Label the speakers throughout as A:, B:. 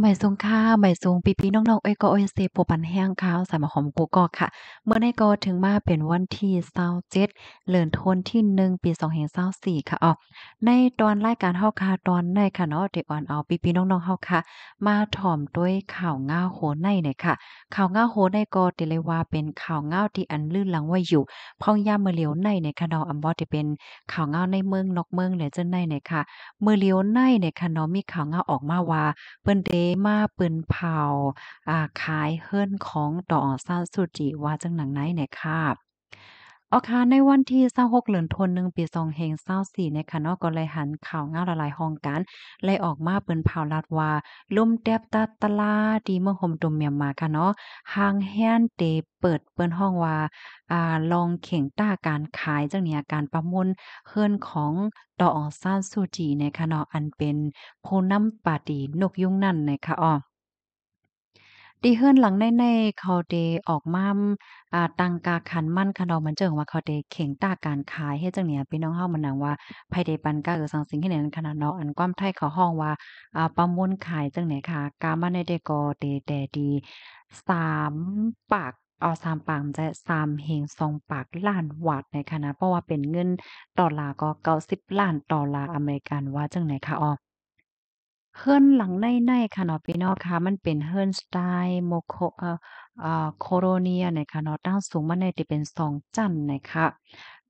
A: หม่ทรงค่าหม่ทรงปีปีน้องๆเอ้ยก็โอ้ยเซปปันแห้งข้าวสามหอมกูก็ค่ะ เมื่อในก็ถึงมาเป็นวันที่เศร้าเจ็ดเลื่อนทนที่หนึ่งปีสองแห่งเศร้าสี่ค่ะอ๋อในตอนรายการเฮาค่ะตอนในค่ะเนาะเด็กอ่อนเอาปีปีน้องๆเฮาค่ะ มาถ่อมด้วยข่าวง้าโหในเนี่ยค่ะ ข่าวง้าโหในก็เดเลยว่าเป็นข่าวง้าที่อันลื่นลังไว้อยู่พองย่าเมื่อเลียวในเนี่ยค่ะเนาะอัมบอที่เป็นข่าวง้าในเมืองนอกเมืองเหยือเจ้าในเนี่ยค่ะเมื่อเลียวในเนี่ยค่ะเนาะมีข่าวง้าออกมาว่าเปิ้นเดมาปืนเผาอ่าขายเฮิรนของต่อซาสุจิว่าจัง หนัง ไหนเนน่ค่ะอาคาในวันที่26เหลือนทนหนึ่งปี2องเฮงเศในค่ะเนาะก็เลยหันข่าวง่าละลายห้องกันเลยออกมาเปิ้นเผาลาดว่าลุ่ม แดบตาตลา ดีเมืองห่มตุมเมียมมาค่ะเนาะห่างแฮนเตเปิดเปิ้นห้องว่าอ่า ลองเข่งต้าการขายจังเนี่ยการประมูลเฮือนของดออซานสูจีในค่ะเนาะอันเป็นผู้นำปาตีนกยุงนั่นในค่ะอ๋อดีเฮือนหลังในในเขาเดออกมาอ่าตังกาคันมั่นคนดมันเจิงว่าเขาเดเข่งตาการขายเฮ้จังเนี้ยพี่น้องเฮามันนังว่าไยเดปันกาเออสังสิงให้นั้นขนาดเนาะอันความไทยเขาห้องว่าอ่าประมูลขายจังไหนค่ะกามนในเดกอเดแต่ดีสามปากเอาสามปากจะสามเฮงสองปากล้านวัดในคณะ เพราะว่าเป็นเงินดอลลาร์ก็เก้าสิบล้านดอลลาร์อเมริกันว่าจังไหนค่ะอ๋อเฮือนหลังในในค่ะเนาะพี่น้องค่ะ มันเป็นเฮือนสไตล์โมโคเอ่ออ่าโคโรเนียในค่ะเนาะตั้งสูงมาในที่เป็น2ชั้นในค่ะ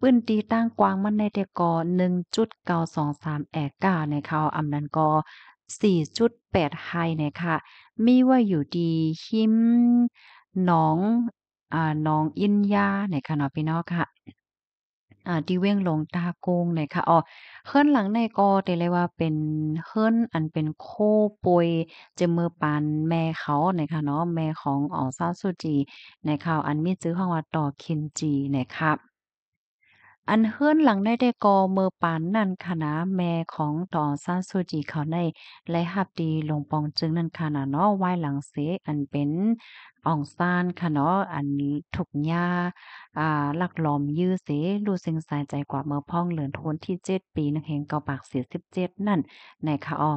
A: ปื้นตีตั้งกว้างมันในแต่ก่อ1.923แอกาเนี่ยค่ะอำนันก็ 4.8ไฮในค่ะ มีว่าอยู่ดีหิมหนองอ่าหนองอินยาในค่ะเนาะพี่น้องค่ะอ่าที่เว้งหลงตาโกงเนี่ยค่ะอ๋อเฮิรนหลังในก็เตเลยว่าเป็นเฮิรนอันเป็นโคป่วยเจมเมอปานแม่เขาเนี่ยค่ะเนาะแม่ของอ๋อซาซูจีในข่าวอันมีชื่อห้องว่าต่อคินจีเนี่ยคับอันเฮือนหลังได้ได้กอเมื่อปานนั่นค่ะนะแม่ของต่อซานซูจีเขาใน และหับดีลงปองจึงนั่นค่ะนะเนาะไว้หลังเสอันเป็นอ่องซานค่ะเนาะ อันถูกยาอ่าลักลอมยื้อเสรู้ส่งสายใจกว่าเมื่อพ่องเหลือนทนที่เจ็ดปีนั่งเฮงเกาปากเสียสิบเจ็ดนั่น ในค่ะออ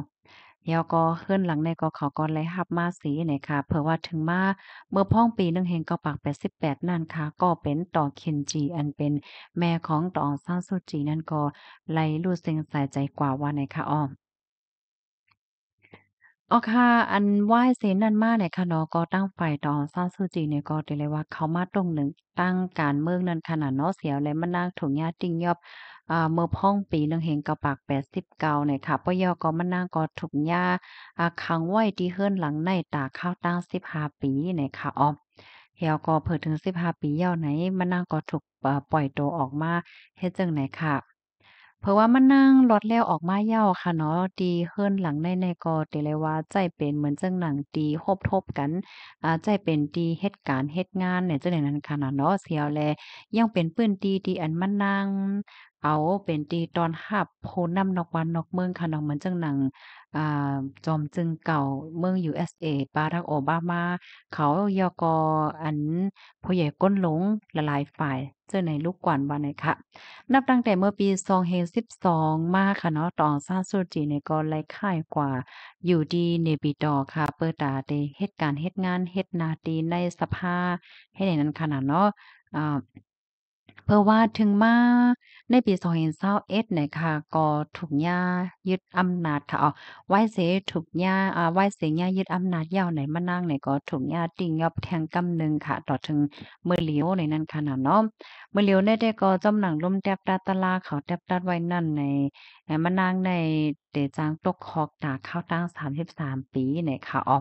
A: เดี๋ยวก็เฮือนหลังในก็ขอกนเลยรับมาสีเนี่ยค่ะ เพื่อว่าถึงมาเมื่อพ้องปีนึงเฮงก็ปักแปดสิบแปดนั่นค่ะ ก็เป็นต่อเคนจีอันเป็นแม่ของตองซานซูจีนั่นก็ไล่ลู่เซิงสายใจกว่าว่าในค่ะอ้ออ๋อค่ะ อันว่าเซนนั่นมากเนี่ยค่ะเนาะก็ตั้งฝ่ายตองซ่านซูจีเนี่ยก็ได้เลยว่า เขามาตรงหนึ่งตั้งการเมือง นั้นขนาดเนาะเสียว และมันนางถุงยาติงยอบอ่าเมื่อพ่องปีหนึงเห็นกระปากิบเนี่ยค่ะปยอก็มันนางก็ถุงยาอ่าขังไว้ที่เฮือนหลังในตาข้าวตั้งสิบห้าปีเนี่ยค่ะอ๋อเฮียก็เผิ่ถึงสิบห้าปีเยาไหนมันนางก็ถูกปล่อยตัวออกมาเฮ็ดจังไหนค่ะเพราะว่ามันนั่งรถแล้วออกมาเย้าค่ะเนาะดี เฮิรนหลังในในกอติเลยว่าใจเป็นเหมือนจังหนังดีคบทบกัน อ่าใจเป็นดีเหตุการณ์เหตุงาน เนี่ยจังไหนนั้นค่ะเนาะ เสียวแล ยังเป็นปื้นดีดีอันมันนั่งเอาเป็นตีตอนหับโพนำนอกวันนอกเมืองค่ะน้อเหมือนจังหนัง อ่าจอมจึงเก่าเมือง USA ปารักโอบามา เขายอกออันผู้ใหญ่ก้นหลง ละลายฝ่ายเจอในลูกกวนวันไหนค่ะ นับตั้งแต่เมื่อปี2012มาค่ะเนาะตองซาสูจิในก็ไล่ค่ายกว่า อยู่ดีเนบิดอค่ะเปิดตาเตเหตุการณ์เหตุงานเหตุนาตีในสภาให้ในนั้นขนาดเนาะอ่าเพื่อว่าถึงมาในปีสองเห็นเศร้าเอ็ดเนี่ยค่ะ ก็ถูกย่ายึดอำนาจค่ะอ๋อไหวเสถูกย่าอ่าไหวเสย่ายึดอำนาจยาวไหนมานั่งหนก็ถูกย่าติงยอบแทงกำหนึ่งค่ะ ต่อถึงเมื่อเลี้ยวในนั้นขนานเนาะเมื่อเลี้ยวเนี่ยได้ก็จำหนังล้มแทบตาตลาเขาแทบตาไว้นั่นในมานั่งในเดจางตก คอกตาข้าวตั้งสามสิบสามปีเนี่ยค่ะอ๋อ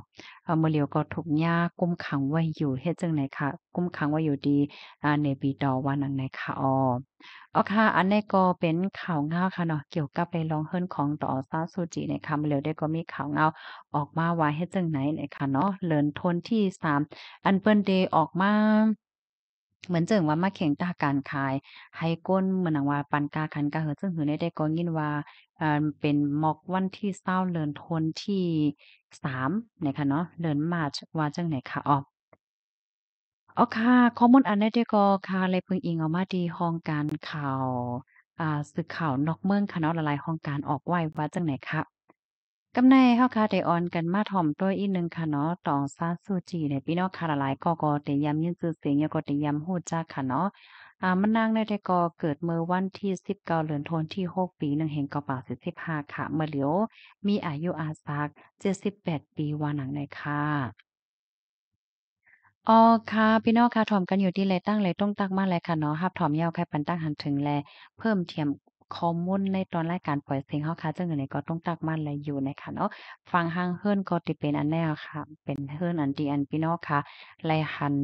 A: เมื่อเลียวก็ถูกยากกุ้มขังไว้อยู่เฮ็ดจังไหนค่ะ กุ้มขังไว้อยู่ดีอ่าในปีดอวันนั้นไหนค่ะอ๋อโอเคอันนี้ก็เป็นข่าวเงาค่ะเนาะ เกี่ยวกับไปลองเฮิรนของต่อซาซูจิในคำเร็วได้ก็มีข่าวเงาออกมาไว้เฮ็ดจังไหนในค่ะเนาะ เลินทนที่สามอันเปิ้นเดย์ออกมาเหมือนเจิงว่ามาแข่งตาการขาย ให้ก้นเหมือนว่าปันกาคันกาเฮอซึ่งหือในได้ก็ยินว่าเป็นมอกวันที่เศร้าเลินทนที่สามนะคะเนาะเดินมาว่าจังไหนค่ะออกอเอค่ะข้อมูลอันนี้ดีก็ค่ะเลยพึงอิงออกมาดีห้องการข่าว อ่า สื่อข่าวนอกเมืองคะเนาะะลายห้องการออกไว้ว่าจังไหนคะกำในเฮาค่ะได้ออนกันมาถ่อมตัวอีกนึงค่ะเนาะตองซาซูจีในพี่น้องค่ะะลายก็ก็ได้ยาำยืนซื่อเสียงก็ได้ยาำหูจ้าค่ะเนาะอามันนางในแต่กอเกิดเมื่อวันที่1บเดือนธันวนที่ 6 ปีหนึ่งเห็นกอป๋า้าค่ะ เมื่อเหลียวมีอายุอาสัก78 ปี วาหนังในค่ะ อ๋อค่ะ พี่น้องค่ะถอมกันอยู่ที่ไรตั้งไรต้องตักมาไรค่ะเนาะฮับถอมยาวใครปันตั้งหันถึงแล เพิ่มเทียมข้อมูลในตอนรายการปล่อยเสียงเฮาค่ะจังไดก็ต้องตักมันและอยู่ในค่ะเนาะฟังห้างเฮิร์นก็ติเป็นอันแน่ค่ะ เป็นเฮิร์นอันดีอัน พี่น้องค่ะไลหัน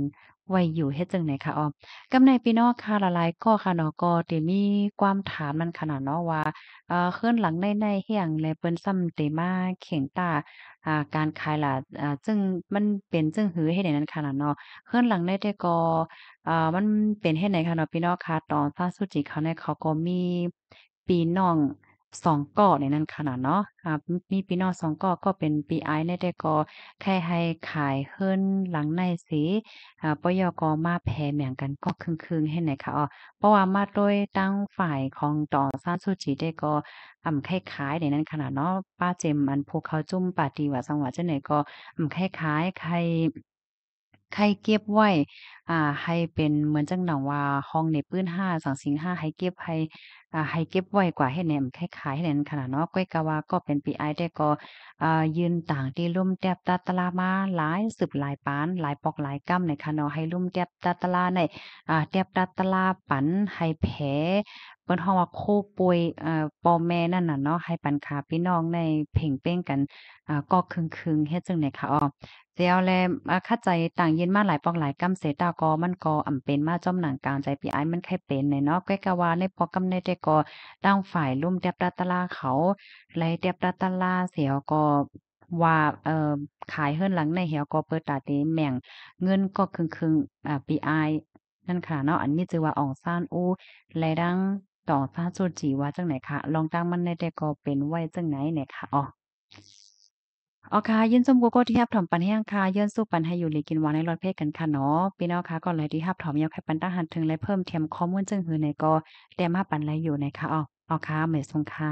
A: ไว้อยู่เฮ็ดจังไหนคะออมกำในพี่น้องค่ะะลายก็ค่ะเนาะก็ีตมีความถามมันขนาดเนาะว่า เอ่อเคลื่อนหลังในในเฮียงและเปิ้นซ้ำเตมาเข่งตา อ่า การขายล่ะอ่าจึงมันเป็นจึงหือเฮ็ดได้นั้นขนาดเนาะเคลื่อนหลังในแต่ก็อ่า มันเป็นเฮ็ดไหนคะเนาะพี่น้องค่ะตอนฟ้าสุจิเขาในเขาก็มีปีน้องสองก่อในนั้นขนาดเนาะมีพี่น้องสองก่อก็เป็นปีไอในแต่ก็แค่ให้ขายขึ้นหลังในสีอ่าปยกมาแพ้เหมียงกันก็ครึ่งๆให้ไหนค่ะอ๋อเพราะว่ามาโดยตั้งฝ่ายของต่อซานสุจิได้ก็อ่ำคล้ายๆในนั้นขนาดเนาะ ป้าเจมอันพวกเขาจุ่มปาดีว่าสังหวะเจ้าไหนก็อ่ำคล้ายๆใคร ใครเก็บไว้ อ่า ให้เป็นเหมือนจังหนังว่าห้องในปื้นห้าสังสิงห้าให้เก็บให้อ่าให้เก็บไว้กว่าให้แหนมคล้ายๆให้แหนมขนาดเนาะก้อยกาวาก็เป็นปีไอได้ก็อ่ายืนต่างที่ลุ่มแตบตาตลามาหลายสืบหลายปาน หลายปอกหลายกั้มในคะเนาะให้ลุ่มแตบตาตลาในอ่าแตบตาตลาปันให้แผลเปิ้นห้องว่าโคป่วยอ่ปอแม่นั่นน่ะเนาะให้ปันขาพี่น้องในเพ่งเป้งกันอ่าก็คึงึเฮ็ดจังไนขคะอ้อเจียวแลเข้าใจต่างเย็นมาหลายปอกหลายกำเสตากอมันกออำเป็นมาจ้อมหนังกลางใจปีไอมันแค่เป็นในเนาะก้อยกะว่าในปอกกำในแตก็ตั้งฝ่ายลุ่มเตียบรัตลาเขาไรเตียบรัตลาเสียวก็ว่าเอ่อขายเฮิรนหลังในเหี่ยวก็เปิดตาเตแม่ง เงินก็ครึ่งครึ่งอ่าปีไอนั่นค่ะเนาะอันนี้จือว่าอ่องซ่านอู้ไรดังต่อซ่าโจจีว่าจังไหนคะ ลองตั้งมันในแต่ก็เป็นไว้จังไหนเนี่ยค่ะอ๋ออ๋อค่ะยินส้มกัโก้ที่ฮับถอมปันแห้งค่ะยื่นสู้ปันให้อยู่หลีกินหวานในรสเพศกันค่ะเนาะพี่น้องค่ะก่อนเลยที่ฮับถอมยาวแค่ปันตาหันถึง และเพิ่มเทียมข้อมูลจึงหือในก็แต่มาปันไรอยู่ในค่ะอ๋ออ๋อค่ะเหมยสงค่ะ